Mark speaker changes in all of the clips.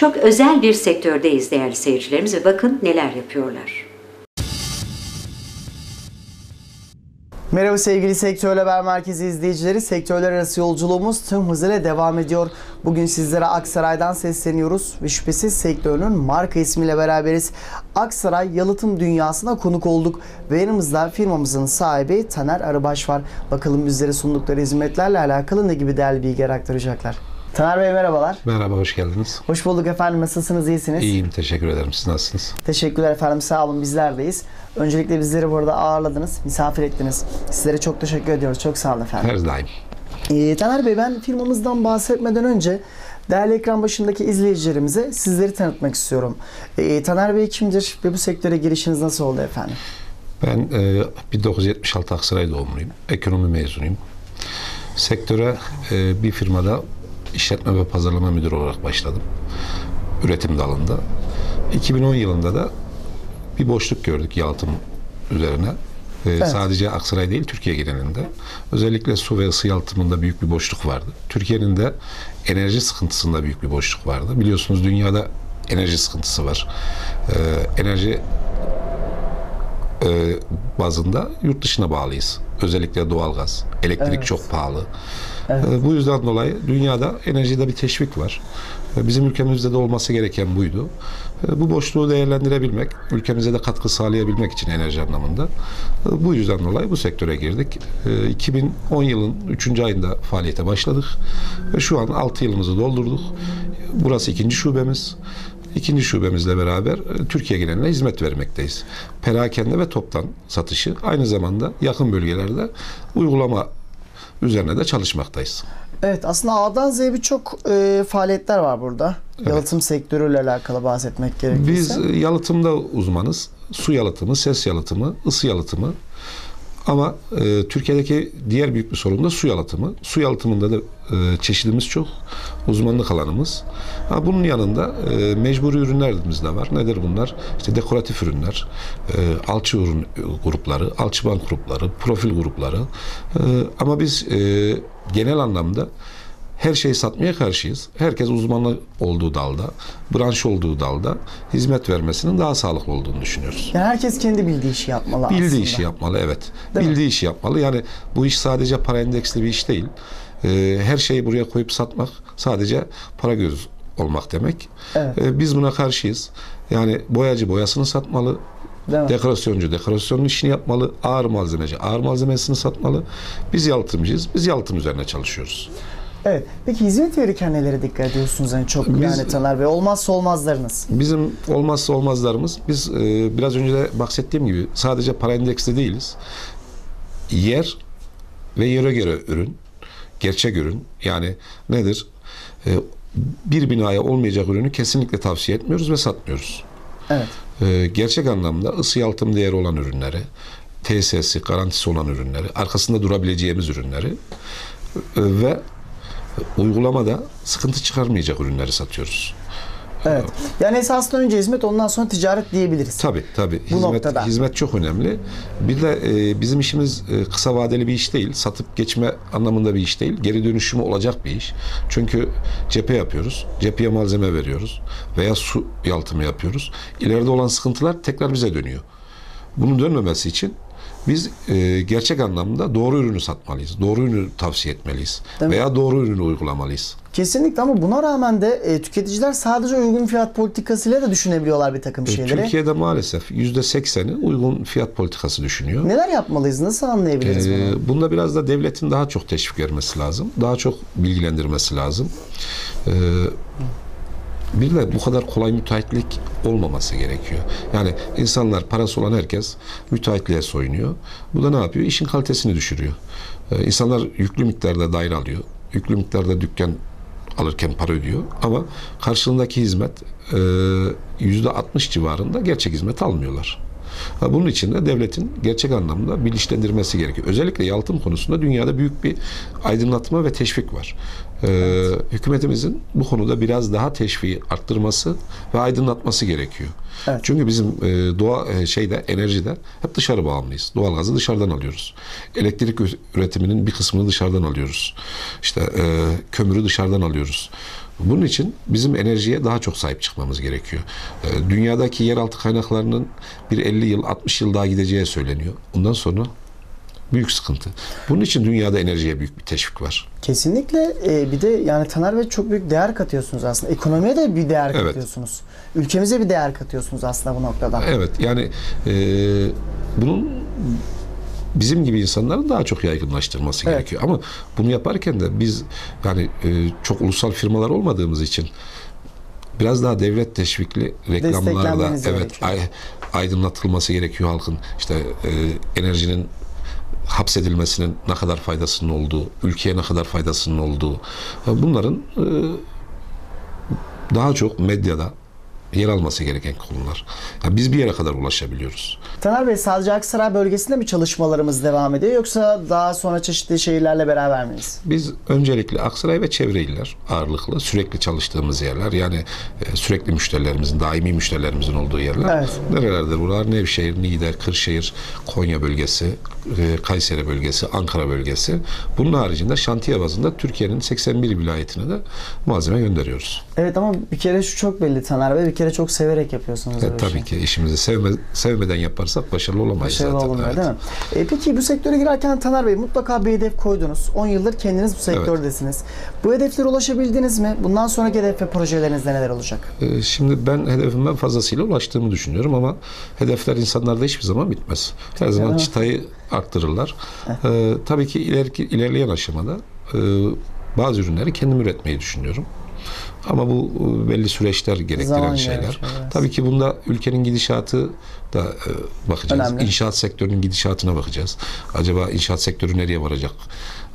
Speaker 1: Çok özel bir sektördeyiz değerli seyircilerimiz ve bakın neler yapıyorlar. Merhaba sevgili Sektör Haber Merkezi izleyicileri. Sektörler arası yolculuğumuz tüm hızıyla devam ediyor. Bugün sizlere Aksaray'dan sesleniyoruz ve şüphesiz sektörünün marka ismiyle beraberiz. Aksaray yalıtım dünyasına konuk olduk ve yanımızda firmamızın sahibi Taner Arıbaş var. Bakalım bizlere sundukları hizmetlerle alakalı ne gibi değerli bilgiler aktaracaklar. Taner
Speaker 2: Bey merhabalar. Merhaba, hoş geldiniz.
Speaker 1: Hoş bulduk efendim. Nasılsınız? İyisiniz?
Speaker 2: İyiyim, teşekkür ederim. Siz nasılsınız?
Speaker 1: Teşekkürler efendim. Sağ olun, bizler deyiz. Öncelikle bizleri burada ağırladınız, misafir ettiniz. Sizlere çok teşekkür ediyoruz. Çok sağ olun efendim. Her daim. Ee, Taner Bey, ben firmamızdan bahsetmeden önce değerli ekran başındaki izleyicilerimize sizleri tanıtmak istiyorum. Ee, Taner Bey kimdir ve bu sektöre girişiniz nasıl oldu efendim?
Speaker 2: Ben e, 1976 Aksaray doğumluyum. Ekonomi mezunuyum. Sektöre e, bir firmada işletme ve pazarlama müdürü olarak başladım. Üretim dalında. 2010 yılında da bir boşluk gördük yalıtım üzerine. Ee, evet. Sadece Aksaray değil Türkiye genelinde. Özellikle su ve ısı yalıtımında büyük bir boşluk vardı. Türkiye'nin de enerji sıkıntısında büyük bir boşluk vardı. Biliyorsunuz dünyada enerji sıkıntısı var. Ee, enerji e, bazında yurt dışına bağlıyız. Özellikle doğalgaz. Elektrik evet. çok pahalı. Evet. E, bu yüzden dolayı dünyada enerjide bir teşvik var. E, bizim ülkemizde de olması gereken buydu. E, bu boşluğu değerlendirebilmek, ülkemize de katkı sağlayabilmek için enerji anlamında. E, bu yüzden dolayı bu sektöre girdik. E, 2010 yılın 3. ayında faaliyete başladık. Ve şu an 6 yılımızı doldurduk. Burası ikinci şubemiz. İkinci şubemizle beraber e, Türkiye geneline hizmet vermekteyiz. Perakende ve toptan satışı aynı zamanda yakın bölgelerde uygulama üzerine de çalışmaktayız.
Speaker 1: Evet aslında A'dan Z'ye birçok e, faaliyetler var burada. Evet. Yalıtım sektörüyle alakalı bahsetmek gerekirse. Biz e,
Speaker 2: yalıtımda uzmanız. Su yalıtımı, ses yalıtımı, ısı yalıtımı, ama e, Türkiye'deki diğer büyük bir sorun da su yalıtımı. Su yalıtımında da e, çeşidimiz çok, uzmanlık alanımız. Ha, bunun yanında e, mecburi ürünlerimiz de var. Nedir bunlar? İşte dekoratif ürünler, e, alçı ürün grupları, alçıban grupları, profil grupları. E, ama biz e, genel anlamda her şeyi satmaya karşıyız. Herkes uzmanlık olduğu dalda, branş olduğu dalda hizmet vermesinin daha sağlıklı olduğunu düşünüyoruz. Yani herkes kendi bildiği işi yapmalı Bildiği aslında. işi yapmalı evet. Değil bildiği mi? işi yapmalı. Yani bu iş sadece para endeksli bir iş değil. Ee, her şeyi buraya koyup satmak sadece para göz olmak demek. Evet. Ee, biz buna karşıyız. Yani boyacı boyasını satmalı, Değil mi? Dekorasyoncu dekorasyonun işini yapmalı. Ağır malzemeci ağır malzemesini satmalı. Biz yalıtımcıyız. Biz yalıtım üzerine çalışıyoruz.
Speaker 1: Evet. Peki hizmet verirken nelere dikkat ediyorsunuz hani çok Biz- lanetanlar ve olmazsa olmazlarınız?
Speaker 2: Bizim olmazsa olmazlarımız biz e, biraz önce de bahsettiğim gibi sadece para endeksli değiliz. Yer ve yere göre ürün, gerçek ürün yani nedir? E, bir binaya olmayacak ürünü kesinlikle tavsiye etmiyoruz ve satmıyoruz. Evet. E, gerçek anlamda ısı yalıtım değeri olan ürünleri, TSS'i, garantisi olan ürünleri, arkasında durabileceğimiz ürünleri e, ve uygulamada sıkıntı çıkarmayacak ürünleri satıyoruz. Evet. Yani esasında önce hizmet ondan sonra ticaret diyebiliriz. Tabii tabii. Bu hizmet, noktada. Hizmet çok önemli. Bir de e, bizim işimiz e, kısa vadeli bir iş değil. Satıp geçme anlamında bir iş değil. Geri dönüşümü olacak bir iş. Çünkü cephe yapıyoruz. Cepheye malzeme veriyoruz. Veya su yaltımı yapıyoruz. İleride olan sıkıntılar tekrar bize dönüyor. Bunun dönmemesi için biz e, gerçek anlamda doğru ürünü satmalıyız. Doğru ürünü tavsiye etmeliyiz. Değil veya mi? doğru ürünü uygulamalıyız.
Speaker 1: Kesinlikle ama buna rağmen de e, tüketiciler sadece uygun fiyat politikasıyla da düşünebiliyorlar bir takım e, şeyleri. Türkiye'de
Speaker 2: maalesef %80'i uygun fiyat politikası düşünüyor. Neler yapmalıyız? Nasıl anlayabiliriz e, bunu? Bunda biraz da devletin daha çok teşvik vermesi lazım. Daha çok bilgilendirmesi lazım. E, bir de bu kadar kolay müteahhitlik olmaması gerekiyor. Yani insanlar parası olan herkes müteahhitliğe soyunuyor. Bu da ne yapıyor? İşin kalitesini düşürüyor. Ee, insanlar yüklü miktarda daire alıyor. Yüklü miktarda dükkan alırken para ödüyor. Ama karşılığındaki hizmet e, yüzde %60 civarında gerçek hizmet almıyorlar. Bunun için de devletin gerçek anlamda bilinçlendirmesi gerekiyor. Özellikle yalıtım konusunda dünyada büyük bir aydınlatma ve teşvik var. Ee, evet. hükümetimizin bu konuda biraz daha teşviği arttırması ve aydınlatması gerekiyor. Evet. Çünkü bizim e, doğa e, şeyde enerjide hep dışarı bağımlıyız. Doğalgazı dışarıdan alıyoruz. Elektrik üretiminin bir kısmını dışarıdan alıyoruz. İşte e, kömürü dışarıdan alıyoruz. Bunun için bizim enerjiye daha çok sahip çıkmamız gerekiyor. Ee, dünyadaki yeraltı kaynaklarının bir 50 yıl, 60 yıl daha gideceği söyleniyor. Ondan sonra büyük sıkıntı. Bunun için dünyada enerjiye büyük bir teşvik var.
Speaker 1: Kesinlikle e, bir de yani Taner Bey çok büyük değer katıyorsunuz aslında. Ekonomiye de bir değer evet. katıyorsunuz. Ülkemize bir değer katıyorsunuz aslında bu noktada.
Speaker 2: Evet yani e, bunun bizim gibi insanların daha çok yaygınlaştırması evet. gerekiyor. Ama bunu yaparken de biz yani e, çok ulusal firmalar olmadığımız için biraz daha devlet teşvikli reklamlarla, evet ay, aydınlatılması gerekiyor halkın. işte e, enerjinin hapsedilmesinin ne kadar faydasının olduğu, ülkeye ne kadar faydasının olduğu. Bunların e, daha çok medyada yer alması gereken konular. Yani biz bir yere kadar ulaşabiliyoruz.
Speaker 1: Taner Bey sadece Aksaray bölgesinde mi çalışmalarımız devam ediyor yoksa daha sonra çeşitli şehirlerle beraber
Speaker 2: miyiz? Biz öncelikle Aksaray ve çevre iller ağırlıklı sürekli çalıştığımız yerler yani e, sürekli müşterilerimizin daimi müşterilerimizin olduğu yerler. Evet. Nerelerdir bunlar? Nevşehir, Niğde, Kırşehir, Konya bölgesi, e, Kayseri bölgesi, Ankara bölgesi. Bunun haricinde şantiye bazında Türkiye'nin 81 vilayetine de malzeme gönderiyoruz.
Speaker 1: Evet ama bir kere şu çok belli Taner Bey, bir kere çok severek yapıyorsunuz. Evet, tabii
Speaker 2: şey. ki işimizi sevme, sevmeden yaparsak başarılı olamayız başarılı
Speaker 1: zaten. Olmuyor, evet. değil mi? E, peki bu sektöre girerken Taner Bey mutlaka bir hedef koydunuz. 10 yıldır kendiniz bu sektördesiniz. Evet. Bu hedeflere ulaşabildiniz mi? Bundan sonraki hedef ve projelerinizde neler olacak?
Speaker 2: E, şimdi ben hedefimden fazlasıyla ulaştığımı düşünüyorum ama hedefler insanlarda hiçbir zaman bitmez. Her zaman çitayı arttırırlar. Ee, tabii ki ileriki, ilerleyen aşamada e, bazı ürünleri kendim üretmeyi düşünüyorum. Ama bu e, belli süreçler gerektiren Zaman şeyler. Tabii ki bunda ülkenin gidişatı da e, bakacağız. Önemli. İnşaat sektörünün gidişatına bakacağız. Acaba inşaat sektörü nereye varacak?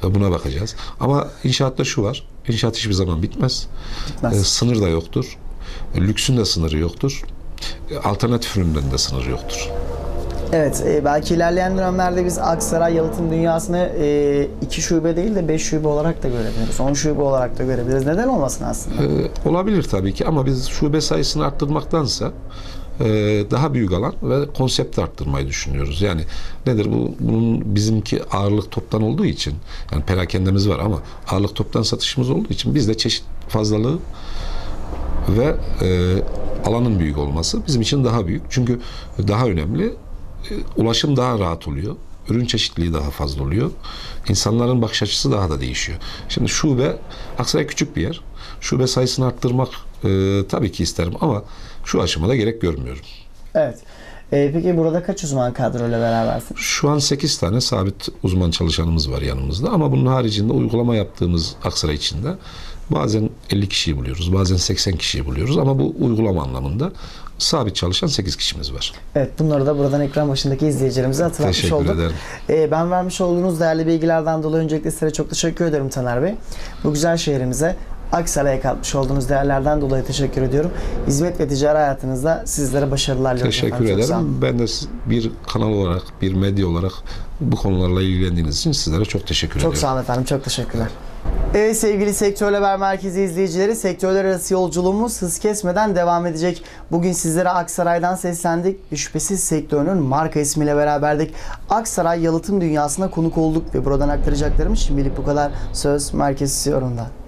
Speaker 2: E, buna bakacağız. Ama inşaatta şu var. İnşaat hiçbir zaman bitmez. bitmez. Sınır da yoktur. Lüksün de sınırı yoktur. Alternatif üründen de sınırı yoktur.
Speaker 1: Evet, e, belki ilerleyen dönemlerde biz Aksaray yalıtım dünyasını e, iki şube değil de beş şube olarak da görebiliriz. On şube olarak da görebiliriz. Neden olmasın aslında?
Speaker 2: Ee, olabilir tabii ki ama biz şube sayısını arttırmaktansa e, daha büyük alan ve konsepti arttırmayı düşünüyoruz. Yani nedir bu? Bunun bizimki ağırlık toptan olduğu için yani perakendemiz var ama ağırlık toptan satışımız olduğu için biz de çeşit fazlalığı ve e, alanın büyük olması bizim için daha büyük. Çünkü daha önemli ulaşım daha rahat oluyor. Ürün çeşitliliği daha fazla oluyor. İnsanların bakış açısı daha da değişiyor. Şimdi şube, Aksaray küçük bir yer. Şube sayısını arttırmak e, tabii ki isterim ama şu aşamada gerek görmüyorum. Evet. E, peki burada kaç uzman kadroyla berabersiniz? Şu an 8 tane sabit uzman çalışanımız var yanımızda ama bunun haricinde uygulama yaptığımız Aksaray içinde bazen 50 kişiyi buluyoruz, bazen 80 kişiyi buluyoruz ama bu uygulama anlamında sabit çalışan 8 kişimiz var.
Speaker 1: Evet bunları da buradan ekran başındaki izleyicilerimize hatırlatmış teşekkür olduk. Ederim. Ee, ben vermiş olduğunuz değerli bilgilerden dolayı öncelikle size çok teşekkür ederim Taner Bey. Bu güzel şehrimize Aksaray'a katmış olduğunuz değerlerden dolayı teşekkür ediyorum. Hizmet ve ticari hayatınızda sizlere başarılar diliyorum. Teşekkür efendim. ederim.
Speaker 2: Ben de bir kanal olarak, bir medya olarak bu konularla ilgilendiğiniz için sizlere çok teşekkür çok ederim. Çok sağ olun efendim. Çok teşekkürler. Evet.
Speaker 1: Evet sevgili Sektör Haber Merkezi izleyicileri sektörler arası yolculuğumuz hız kesmeden devam edecek. Bugün sizlere Aksaray'dan seslendik ve şüphesiz sektörünün marka ismiyle beraberdik. Aksaray yalıtım dünyasına konuk olduk ve buradan aktaracaklarım şimdilik bu kadar söz merkez yorumda.